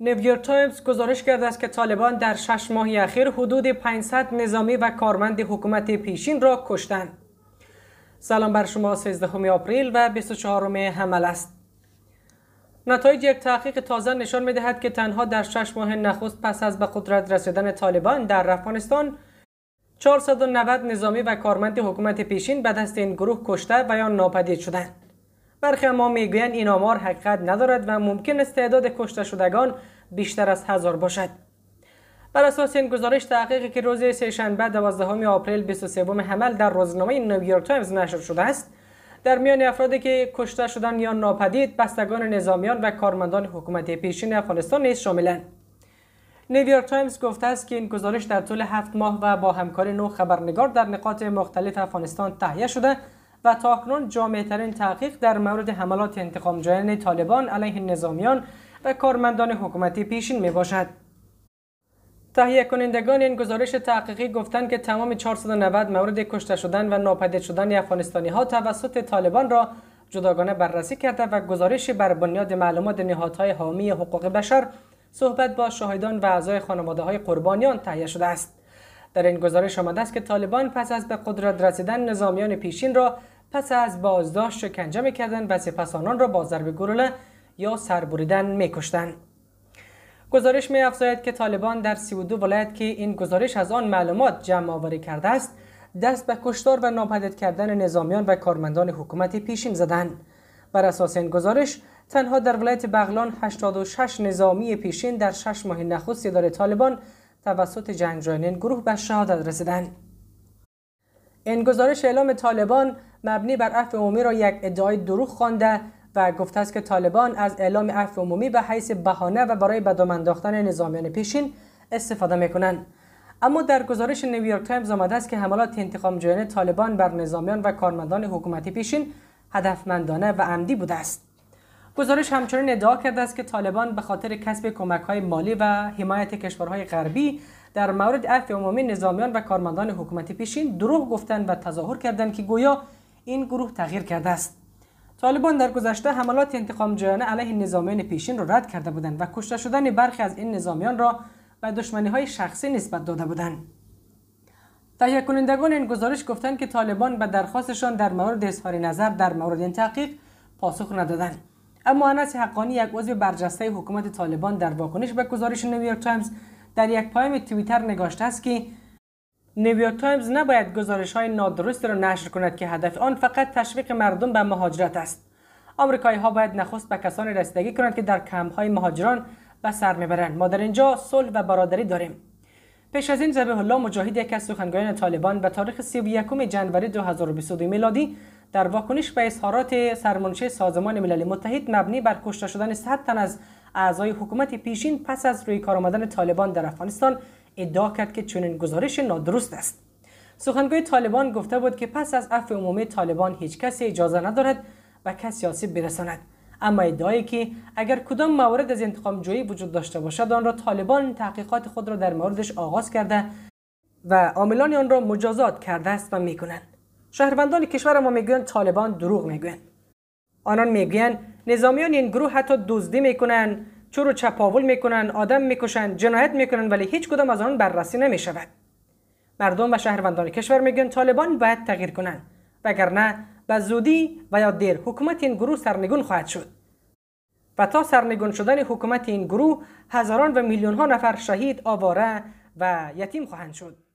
نیویورک تایمز گزارش کرده است که طالبان در شش ماه اخیر حدود 500 نظامی و کارمند حکومت پیشین را کشتند. سلام بر شما 13 آپریل و 24 حمل است. نتایج یک تحقیق تازه نشان میدهد که تنها در شش ماه نخست پس از به قدرت رسیدن طالبان در افغانستان 490 نظامی و کارمند حکومت پیشین به دست این گروه کشته و یا ناپدید شدند. برخی ما میگویند این آمار حقیقت ندارد و ممکن است تعداد کشته شدگان بیشتر از هزار باشد بر اساس این گزارش تحقیقی که روز سهشنبه 12 آپریل 23 حمل در روزنامه نیویورک تایمز نشر شده است در میان افرادی که کشته شدن یا ناپدید بستگان نظامیان و کارمندان حکومت پیشین افغانستان نیز شاملند نیویورک تایمز گفته است که این گزارش در طول هفت ماه و با همکاری نو خبرنگار در نقاط مختلف افغانستان تهیه شده تاکنون تا اکنون جامعترین تحقیق در مورد حملات انتقامجویانه طالبان علیه نظامیان و کارمندان حکومتی پیشین می باشد. تهیه کنندگان این گزارش تحقیقی گفتند که تمام 490 مورد کشته شدن و ناپدید شدن افغانستانی ها توسط طالبان را جداگانه بررسی کرده و گزارشی بر بنیاد معلومات نهادهای حامی حقوق بشر صحبت با شاهدان و اعضای خانواده های قربانیان تهیه شده است. در این گزارش آمده است که طالبان پس از به قدرت رسیدن نظامیان پیشین را پس از بازداشت شکنجه میکردند و سپس آنان را با ضرب گلوله یا سربریدن میکشتند گزارش می افزاید که طالبان در 32 ولایت که این گزارش از آن معلومات جمع آوری کرده است دست به کشتار و ناپدید کردن نظامیان و کارمندان حکومت پیشین زدند بر اساس این گزارش تنها در ولایت بغلان 86 نظامی پیشین در 6 ماه نخست اداره طالبان توسط جنگجویان گروه به شهادت رسیدند این گزارش اعلام طالبان مبنی بر عفو عمومی را یک ادعای دروغ خوانده و گفته است که طالبان از اعلام عفو عمومی به حیث بهانه و برای بدام انداختن نظامیان پیشین استفاده میکنند اما در گزارش نیویورک تایمز آمده است که حملات انتقام جویانه طالبان بر نظامیان و کارمندان حکومتی پیشین هدفمندانه و عمدی بوده است گزارش همچنین ادعا کرده است که طالبان به خاطر کسب کمک‌های مالی و حمایت کشورهای غربی در مورد عفو عمومی نظامیان و کارمندان حکومتی پیشین دروغ گفتند و تظاهر کردند که گویا این گروه تغییر کرده است طالبان در گذشته حملات جویانه علیه نظامیان پیشین را رد کرده بودند و کشته شدن برخی از این نظامیان را به دشمنی های شخصی نسبت داده بودند تهیه کنندگان این گزارش گفتند که طالبان به درخواستشان در مورد اظهار نظر در مورد این تحقیق پاسخ ندادند اما انس حقانی یک عضو برجسته حکومت طالبان در واکنش به گزارش نیویورک تایمز در یک پایم توییتر نگاشته است که نیویورک تایمز نباید گزارش های نادرستی را نشر کند که هدف آن فقط تشویق مردم به مهاجرت است آمریکایی ها باید نخست به کسانی رسیدگی کنند که در کمپ های مهاجران به سر میبرند ما در اینجا صلح و برادری داریم پیش از این زبیح الله مجاهد یکی از سخنگویان طالبان به تاریخ 31 جنوری 2022 میلادی در واکنش به اظهارات سرمنشه سازمان ملل متحد مبنی بر کشته شدن 100 تن از اعضای حکومت پیشین پس از روی کار آمدن طالبان در افغانستان ادعا کرد که چنین گزارش نادرست است سخنگوی طالبان گفته بود که پس از عفو عمومی طالبان هیچ کسی اجازه ندارد و کسی آسیب برساند اما ادعایی که اگر کدام موارد از انتقام جویی وجود داشته باشد آن را طالبان تحقیقات خود را در موردش آغاز کرده و عاملان آن را مجازات کرده است و میکنند شهروندان کشور ما میگویند طالبان دروغ میگویند آنان میگویند نظامیان این گروه حتی دزدی میکنند چورو چپاول میکنن آدم میکشن جنایت میکنن ولی هیچ کدام از آن بررسی نمیشود مردم و شهروندان کشور میگن طالبان باید تغییر کنند وگرنه به زودی و یا دیر حکومت این گروه سرنگون خواهد شد و تا سرنگون شدن حکومت این گروه هزاران و میلیون ها نفر شهید آواره و یتیم خواهند شد